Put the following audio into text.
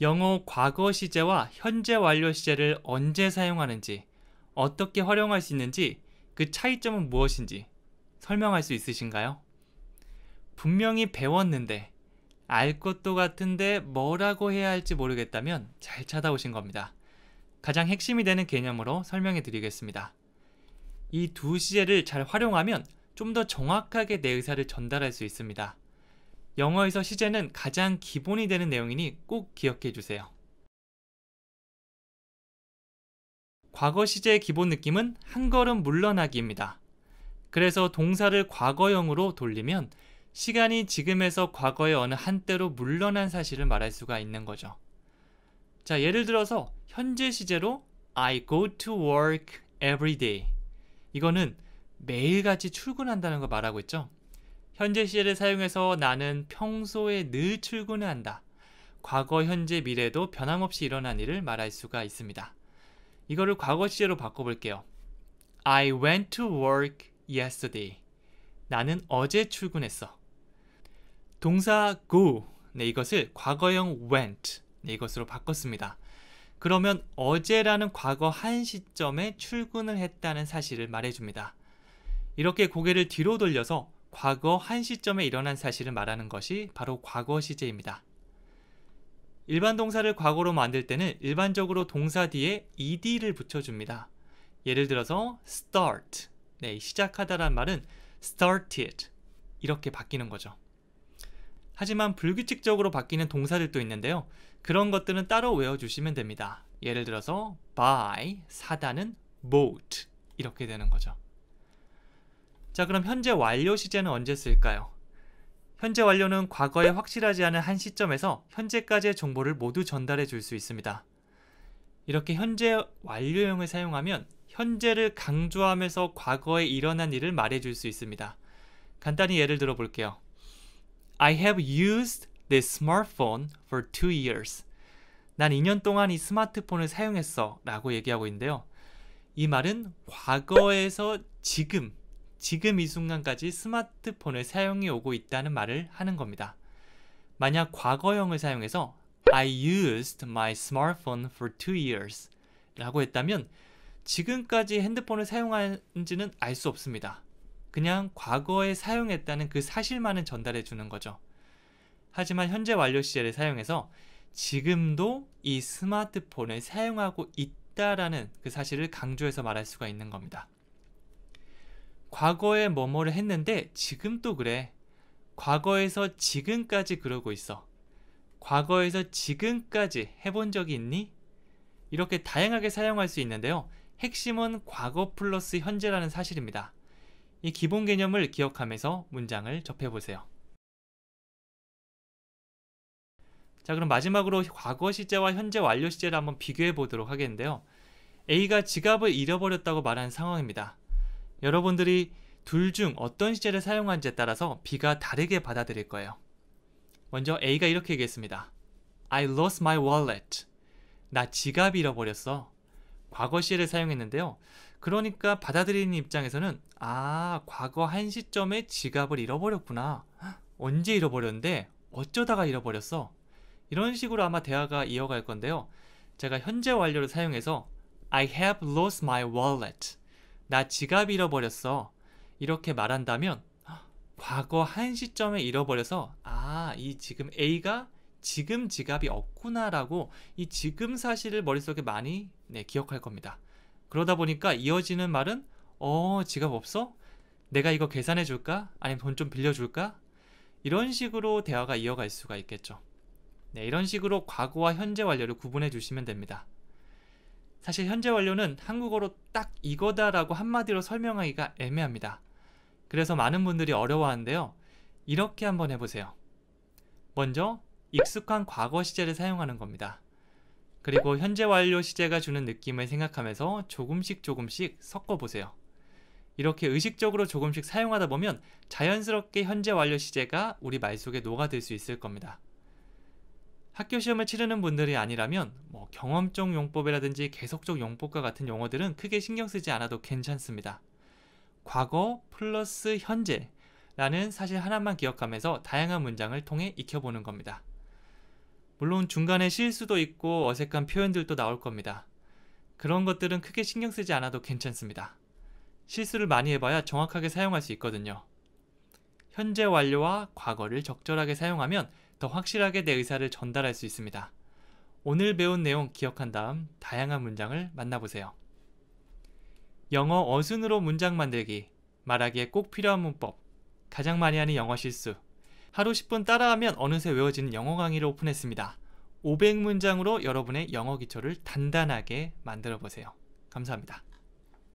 영어 과거 시제와 현재 완료 시제를 언제 사용하는지, 어떻게 활용할 수 있는지, 그 차이점은 무엇인지 설명할 수 있으신가요? 분명히 배웠는데, 알 것도 같은데 뭐라고 해야 할지 모르겠다면 잘 찾아오신 겁니다. 가장 핵심이 되는 개념으로 설명해 드리겠습니다. 이 두 시제를 잘 활용하면 좀 더 정확하게 내 의사를 전달할 수 있습니다. 영어에서 시제는 가장 기본이 되는 내용이니 꼭 기억해 주세요. 과거 시제의 기본 느낌은 한 걸음 물러나기입니다. 그래서 동사를 과거형으로 돌리면 시간이 지금에서 과거의 어느 한때로 물러난 사실을 말할 수가 있는 거죠. 자, 예를 들어서 현재 시제로 I go to work every day. 이거는 매일같이 출근한다는 걸 말하고 있죠. 현재 시제를 사용해서 나는 평소에 늘 출근을 한다. 과거, 현재, 미래도 변함없이 일어난 일을 말할 수가 있습니다. 이거를 과거 시제로 바꿔볼게요. I went to work yesterday. 나는 어제 출근했어. 동사 go 네, 이것을 과거형 went 네, 이것으로 바꿨습니다. 그러면 어제라는 과거 한 시점에 출근을 했다는 사실을 말해줍니다. 이렇게 고개를 뒤로 돌려서 과거 한 시점에 일어난 사실을 말하는 것이 바로 과거 시제입니다. 일반 동사를 과거로 만들 때는 일반적으로 동사 뒤에 ed를 붙여줍니다. 예를 들어서 start, 네, 시작하다란 말은 started 이렇게 바뀌는 거죠. 하지만 불규칙적으로 바뀌는 동사들도 있는데요. 그런 것들은 따로 외워주시면 됩니다. 예를 들어서 b y 사다는 boat 이렇게 되는 거죠. 자 그럼 현재 완료 시제는 언제 쓸까요? 현재 완료는 과거에 확실하지 않은 한 시점에서 현재까지의 정보를 모두 전달해 줄 수 있습니다. 이렇게 현재 완료형을 사용하면 현재를 강조하면서 과거에 일어난 일을 말해 줄 수 있습니다. 간단히 예를 들어 볼게요. I have used this smartphone for two years. 난 2년 동안 이 스마트폰을 사용했어 라고 얘기하고 있는데요. 이 말은 과거에서 지금 지금 이 순간까지 스마트폰을 사용해 오고 있다는 말을 하는 겁니다. 만약 과거형을 사용해서 I used my smartphone for two years 라고 했다면 지금까지 핸드폰을 사용한지는 알 수 없습니다. 그냥 과거에 사용했다는 그 사실만은 전달해 주는 거죠. 하지만 현재 완료 시제를 사용해서 지금도 이 스마트폰을 사용하고 있다라는 그 사실을 강조해서 말할 수가 있는 겁니다. 과거에 뭐뭐를 했는데 지금 도 그래. 과거에서 지금까지 그러고 있어. 과거에서 지금까지 해본 적이 있니? 이렇게 다양하게 사용할 수 있는데요. 핵심은 과거 플러스 현재라는 사실입니다. 이 기본 개념을 기억하면서 문장을 접해보세요. 자 그럼 마지막으로 과거 시제와 현재 완료 시제를 한번 비교해 보도록 하겠는데요. A가 지갑을 잃어버렸다고 말하는 상황입니다. 여러분들이 둘 중 어떤 시제를 사용한지에 따라서 B가 다르게 받아들일 거예요. 먼저 A가 이렇게 얘기했습니다. I lost my wallet. 나 지갑 잃어버렸어. 과거 시를 제 사용했는데요. 그러니까 받아들이는 입장에서는 아, 과거 한 시점에 지갑을 잃어버렸구나. 언제 잃어버렸는데 어쩌다가 잃어버렸어. 이런 식으로 아마 대화가 이어갈 건데요. 제가 현재 완료를 사용해서 I have lost my wallet. 나 지갑 잃어버렸어. 이렇게 말한다면 과거 한 시점에 잃어버려서 아, 이 지금 A가 지금 지갑이 없구나라고 이 지금 사실을 머릿속에 많이 네, 기억할 겁니다. 그러다 보니까 이어지는 말은 어, 지갑 없어? 내가 이거 계산해 줄까? 아니면 돈 좀 빌려 줄까? 이런 식으로 대화가 이어갈 수가 있겠죠. 네, 이런 식으로 과거와 현재 완료를 구분해 주시면 됩니다. 사실 현재 완료는 한국어로 딱 이거다라고 한마디로 설명하기가 애매합니다. 그래서 많은 분들이 어려워하는데요. 이렇게 한번 해보세요. 먼저 익숙한 과거 시제를 사용하는 겁니다. 그리고 현재 완료 시제가 주는 느낌을 생각하면서 조금씩 조금씩 섞어보세요. 이렇게 의식적으로 조금씩 사용하다 보면 자연스럽게 현재 완료 시제가 우리 말 속에 녹아들 수 있을 겁니다. 학교 시험을 치르는 분들이 아니라면 경험적 용법이라든지 계속적 용법과 같은 용어들은 크게 신경 쓰지 않아도 괜찮습니다. 과거 플러스 현재 라는 사실 하나만 기억하면서 다양한 문장을 통해 익혀보는 겁니다. 물론 중간에 실수도 있고 어색한 표현들도 나올 겁니다. 그런 것들은 크게 신경 쓰지 않아도 괜찮습니다. 실수를 많이 해봐야 정확하게 사용할 수 있거든요. 현재 완료와 과거를 적절하게 사용하면 더 확실하게 내 의사를 전달할 수 있습니다. 오늘 배운 내용 기억한 다음 다양한 문장을 만나보세요. 영어 어순으로 문장 만들기, 말하기에 꼭 필요한 문법, 가장 많이 하는 영어 실수, 하루 10분 따라하면 어느새 외워지는 영어 강의를 오픈했습니다. 500문장으로 여러분의 영어 기초를 단단하게 만들어 보세요. 감사합니다.